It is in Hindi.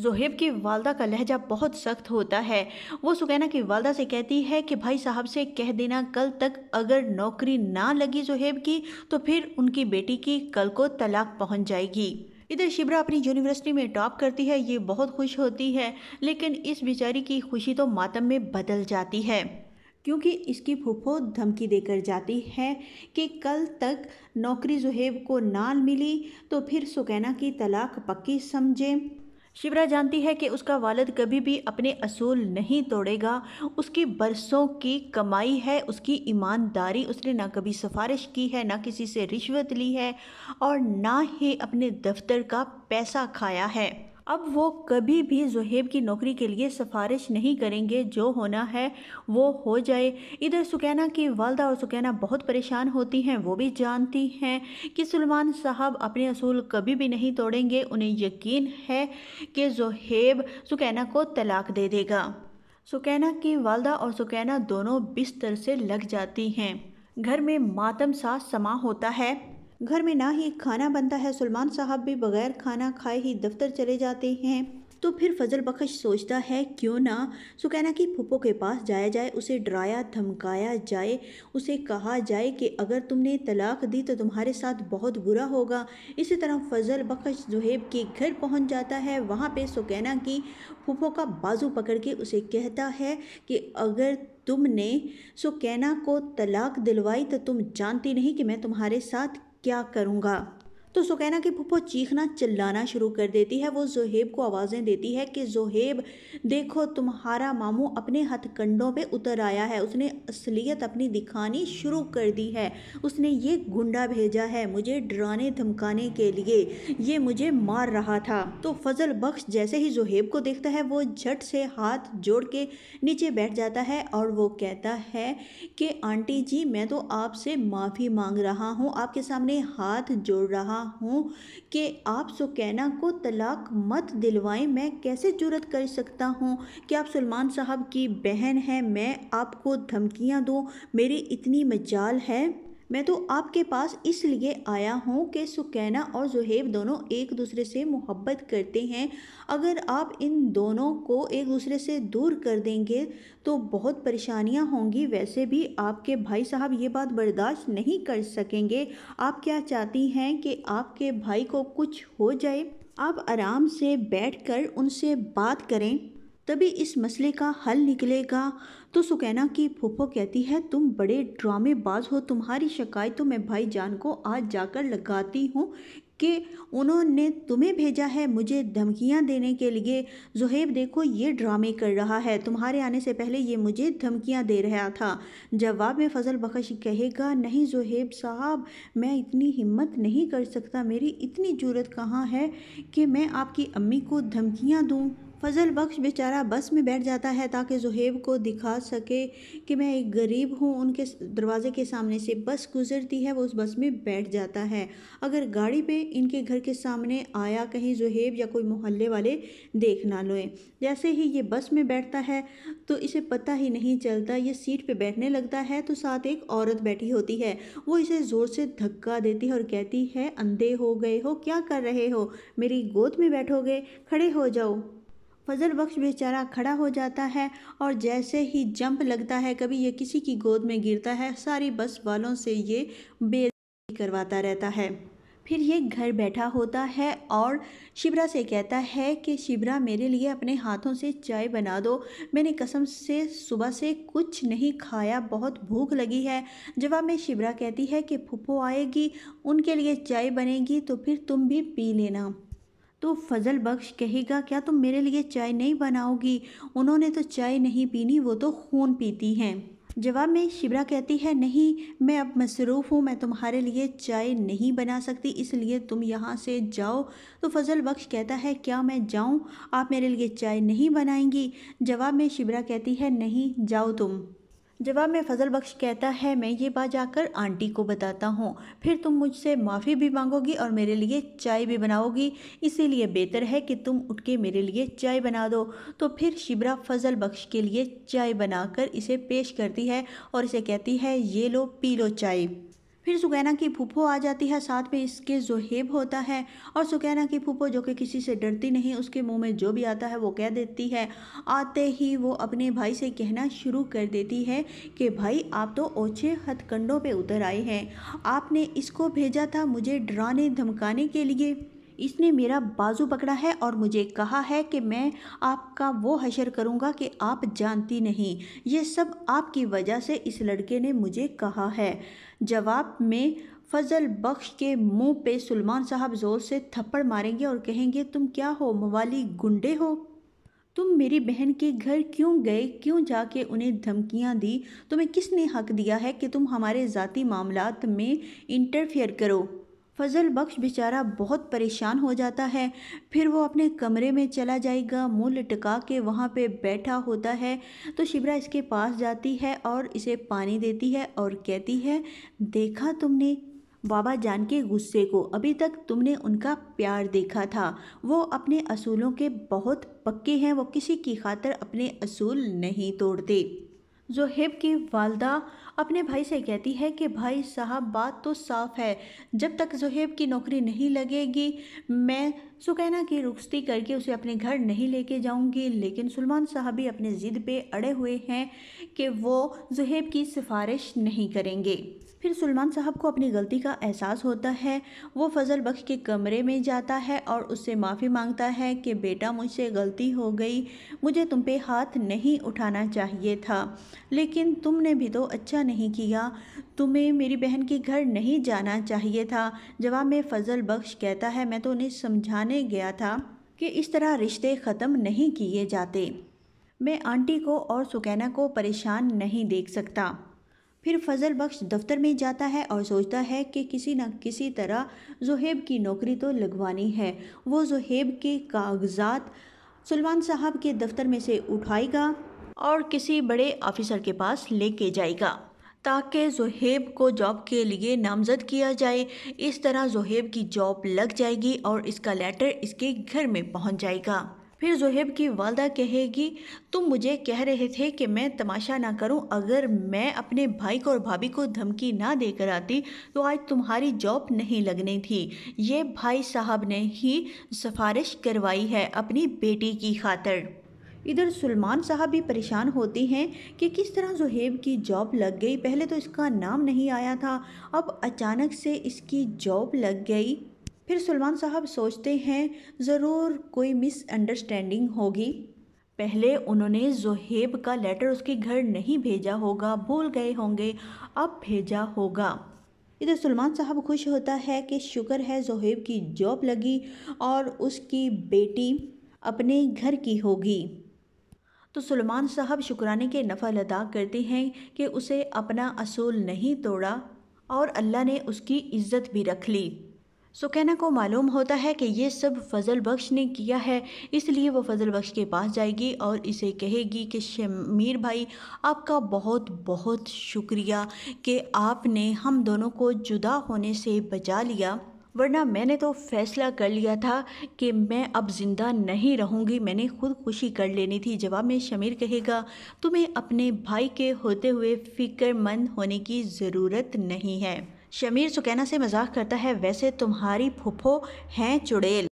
जोहेब की वालदा का लहजा बहुत सख्त होता है वो सुकैना की वालदा से कहती है कि भाई साहब से कह देना कल तक अगर नौकरी ना लगी जोहेब की तो फिर उनकी बेटी की कल को तलाक पहुंच जाएगी इधर शिब्रा अपनी यूनिवर्सिटी में टॉप करती है ये बहुत खुश होती है लेकिन इस बेचारी की खुशी तो मातम में बदल जाती है क्योंकि इसकी फूफो धमकी देकर जाती है कि कल तक नौकरी जुहेब को ना मिली तो फिर सुकैना की तलाक पक्की समझें शिवरा जानती है कि उसका वालद कभी भी अपने असूल नहीं तोड़ेगा उसकी बरसों की कमाई है उसकी ईमानदारी उसने ना कभी सिफारिश की है ना किसी से रिश्वत ली है और ना ही अपने दफ्तर का पैसा खाया है अब वो कभी भी जहेब की नौकरी के लिए सिफारिश नहीं करेंगे जो होना है वो हो जाए इधर सुकैना की वालदा और सुकैना बहुत परेशान होती हैं वो भी जानती हैं कि सलमान साहब अपने असूल कभी भी नहीं तोड़ेंगे उन्हें यकीन है कि जहेब सुकैना को तलाक दे देगा सुकैना की वालदा और सुकैना दोनों बिस्तर से लग जाती हैं घर में मातम सा समा होता है घर में ना ही खाना बनता है सलमान साहब भी बगैर खाना खाए ही दफ्तर चले जाते हैं तो फिर फजल बख्श सोचता है क्यों ना सुकैना की फूपो के पास जाया जाए उसे डराया धमकाया जाए उसे कहा जाए कि अगर तुमने तलाक दी तो तुम्हारे साथ बहुत बुरा होगा इसी तरह फजल बख्श जुहेब के घर पहुंच जाता है वहाँ पे सुकैना की फूफो का बाजू पकड़ के उसे कहता है कि अगर तुमने सुकैना को तलाक दिलवाई तो तुम जानती नहीं कि मैं तुम्हारे साथ क्या करूँगा तो सुकैना की पुप्पो चीखना चिल्लाना शुरू कर देती है वो जोहेब को आवाज़ें देती है कि जोहेब देखो तुम्हारा मामू अपने हथकंडों पे उतर आया है उसने असलियत अपनी दिखानी शुरू कर दी है उसने ये गुंडा भेजा है मुझे डराने धमकाने के लिए ये मुझे मार रहा था तो फजल बख्श जैसे ही जोहेब को देखता है वो झट से हाथ जोड़ के नीचे बैठ जाता है और वो कहता है कि आंटी जी मैं तो आपसे माफ़ी मांग रहा हूँ आपके सामने हाथ जोड़ रहा हूँ कि आप सुकैना को तलाक मत दिलवाएं मैं कैसे जरूरत कर सकता हूँ कि आप सलमान साहब की बहन हैं मैं आपको धमकियाँ दूँ मेरी इतनी मजाल है मैं तो आपके पास इसलिए आया हूँ कि सुकैना और जुहेब दोनों एक दूसरे से मोहब्बत करते हैं अगर आप इन दोनों को एक दूसरे से दूर कर देंगे तो बहुत परेशानियाँ होंगी वैसे भी आपके भाई साहब ये बात बर्दाश्त नहीं कर सकेंगे आप क्या चाहती हैं कि आपके भाई को कुछ हो जाए आप आराम से बैठकर उनसे बात करें तभी इस मसले का हल निकलेगा तो सुकैना की फूफो कहती है तुम बड़े ड्रामेबाज हो तुम्हारी शिकायत तो मैं जान को आज जाकर लगाती हूँ कि उन्होंने तुम्हें भेजा है मुझे धमकियां देने के लिए जुहेब देखो ये ड्रामे कर रहा है तुम्हारे आने से पहले ये मुझे धमकियां दे रहा था जवाब में फजल बख्श कहेगा नहीं जुहेब साहब मैं इतनी हिम्मत नहीं कर सकता मेरी इतनी जरूरत कहाँ है कि मैं आपकी अम्मी को धमकियां दूँ फजल बख्श बेचारा बस में बैठ जाता है ताकि जहेब को दिखा सके कि मैं एक गरीब हूँ उनके दरवाजे के सामने से बस गुजरती है वो उस बस में बैठ जाता है अगर गाड़ी पे इनके घर के सामने आया कहीं जहेब या कोई मोहल्ले वाले देख ना लो जैसे ही ये बस में बैठता है तो इसे पता ही नहीं चलता ये सीट पर बैठने लगता है तो साथ एक औरत बैठी होती है वो इसे ज़ोर से धक्का देती है और कहती है अंधे हो गए हो क्या कर रहे हो मेरी गोद में बैठोगे खड़े हो जाओ फजल बख्श बेचारा खड़ा हो जाता है और जैसे ही जंप लगता है कभी ये किसी की गोद में गिरता है सारी बस वालों से ये बे करवाता रहता है फिर ये घर बैठा होता है और शिबरा से कहता है कि शिबरा मेरे लिए अपने हाथों से चाय बना दो मैंने कसम से सुबह से कुछ नहीं खाया बहुत भूख लगी है जवाब में शिबरा कहती है कि फूफो आएगी उनके लिए चाय बनेगी तो फिर तुम भी पी लेना तो फजल बख्श कहेगा क्या तुम मेरे लिए चाय नहीं बनाओगी उन्होंने तो चाय नहीं पीनी वो तो खून पीती हैं जवाब में शिबरा कहती है नहीं मैं अब मसरूफ़ हूँ मैं तुम्हारे लिए चाय नहीं बना सकती इसलिए तुम यहाँ से जाओ तो फजल बख्श कहता है क्या मैं जाऊँ आप मेरे लिए चाय नहीं बनाएंगी जवाब में शिबरा कहती है नहीं जाओ तुम जवाब में फजल बख्श कहता है मैं ये बात जाकर आंटी को बताता हूँ फिर तुम मुझसे माफ़ी भी मांगोगी और मेरे लिए चाय भी बनाओगी इसीलिए बेहतर है कि तुम उठ के मेरे लिए चाय बना दो तो फिर शिबरा फजल बख्श के लिए चाय बनाकर इसे पेश करती है और इसे कहती है ये लो पी लो चाय फिर सुगैना की फूफो आ जाती है साथ में इसके जोहेब होता है और सुगैना की फूफो जो कि किसी से डरती नहीं उसके मुंह में जो भी आता है वो कह देती है आते ही वो अपने भाई से कहना शुरू कर देती है कि भाई आप तो ओछे हथकंडों पे उतर आए हैं आपने इसको भेजा था मुझे डराने धमकाने के लिए इसने मेरा बाजू पकड़ा है और मुझे कहा है कि मैं आपका वो हशर करूँगा कि आप जानती नहीं ये सब आपकी वजह से इस लड़के ने मुझे कहा है जवाब में फजल बख्श के मुंह पे सलमान साहब ज़ोर से थप्पड़ मारेंगे और कहेंगे तुम क्या हो मवाली गुंडे हो तुम मेरी बहन के घर क्यों गए क्यों जाके उन्हें धमकियां दी तुम्हें किसने हक दिया है कि तुम हमारे ज़ाती मामलात में इंटरफेयर करो फजल बख्श बेचारा बहुत परेशान हो जाता है फिर वो अपने कमरे में चला जाएगा मुँह लटका के वहाँ पे बैठा होता है तो शिबरा इसके पास जाती है और इसे पानी देती है और कहती है देखा तुमने बाबा जान के गुस्से को अभी तक तुमने उनका प्यार देखा था वो अपने असूलों के बहुत पक्के हैं वो किसी की खातर अपने असूल नहीं तोड़ते जोहेब की वालदा अपने भाई से कहती है कि भाई साहब बात तो साफ है जब तक जहेब की नौकरी नहीं लगेगी मैं सुकैना की रुखती करके उसे अपने घर नहीं लेके जाऊंगी लेकिन सलमान साहब भी अपने ज़िद पे अड़े हुए हैं कि वो जहेब की सिफारिश नहीं करेंगे फिर सलमान साहब को अपनी गलती का एहसास होता है वो फजल बख्श के कमरे में जाता है और उससे माफ़ी मांगता है कि बेटा मुझसे गलती हो गई मुझे तुम पे हाथ नहीं उठाना चाहिए था लेकिन तुमने भी तो अच्छा नहीं किया तुम्हें मेरी बहन के घर नहीं जाना चाहिए था जवाब में फजल बख्श कहता है मैं तो उन्हें समझाने गया था कि इस तरह रिश्ते ख़त्म नहीं किए जाते मैं आंटी को और सुकैना को परेशान नहीं देख सकता फिर फजल बख्श दफ्तर में जाता है और सोचता है कि किसी न किसी तरह जहेब की नौकरी तो लगवानी है वो जहेब के कागजात सलमान साहब के दफ्तर में से उठाएगा और किसी बड़े ऑफिसर के पास लेके जाएगा ताकि जहेब को जॉब के लिए नामजद किया जाए इस तरह जहेब की जॉब लग जाएगी और इसका लेटर इसके घर में पहुंच जाएगा फिर जहेब की वालदा कहेगी तुम मुझे कह रहे थे कि मैं तमाशा ना करूं अगर मैं अपने भाई को और भाभी को धमकी ना देकर आती तो आज तुम्हारी जॉब नहीं लगनी थी ये भाई साहब ने ही सिफारिश करवाई है अपनी बेटी की खातर इधर सलमान साहब भी परेशान होते हैं कि किस तरह जहेब की जॉब लग गई पहले तो इसका नाम नहीं आया था अब अचानक से इसकी जॉब लग गई फिर सलमान साहब सोचते हैं ज़रूर कोई मिसअंडरस्टैंडिंग होगी पहले उन्होंने जहेब का लेटर उसके घर नहीं भेजा होगा भूल गए होंगे अब भेजा होगा इधर सलमान साहब खुश होता है कि शुक्र है जहेब की जॉब लगी और उसकी बेटी अपने घर की होगी तो सलमान साहब शुक्राने के नफल अदा करते हैं कि उसे अपना असूल नहीं तोड़ा और अल्लाह ने उसकी इज़्ज़त भी रख ली सुकैना को मालूम होता है कि ये सब फजल बख्श ने किया है इसलिए वो फजल बख्श के पास जाएगी और इसे कहेगी कि शमीर भाई आपका बहुत बहुत शुक्रिया कि आपने हम दोनों को जुदा होने से बचा लिया वरना मैंने तो फैसला कर लिया था कि मैं अब ज़िंदा नहीं रहूँगी मैंने खुदकुशी कर लेनी थी जवाब में शमीर कहेगा तुम्हें अपने भाई के होते हुए फ़िक्रमंद होने की ज़रूरत नहीं है शमीर सुकैना से मजाक करता है वैसे तुम्हारी फुफो हैं चुड़ैल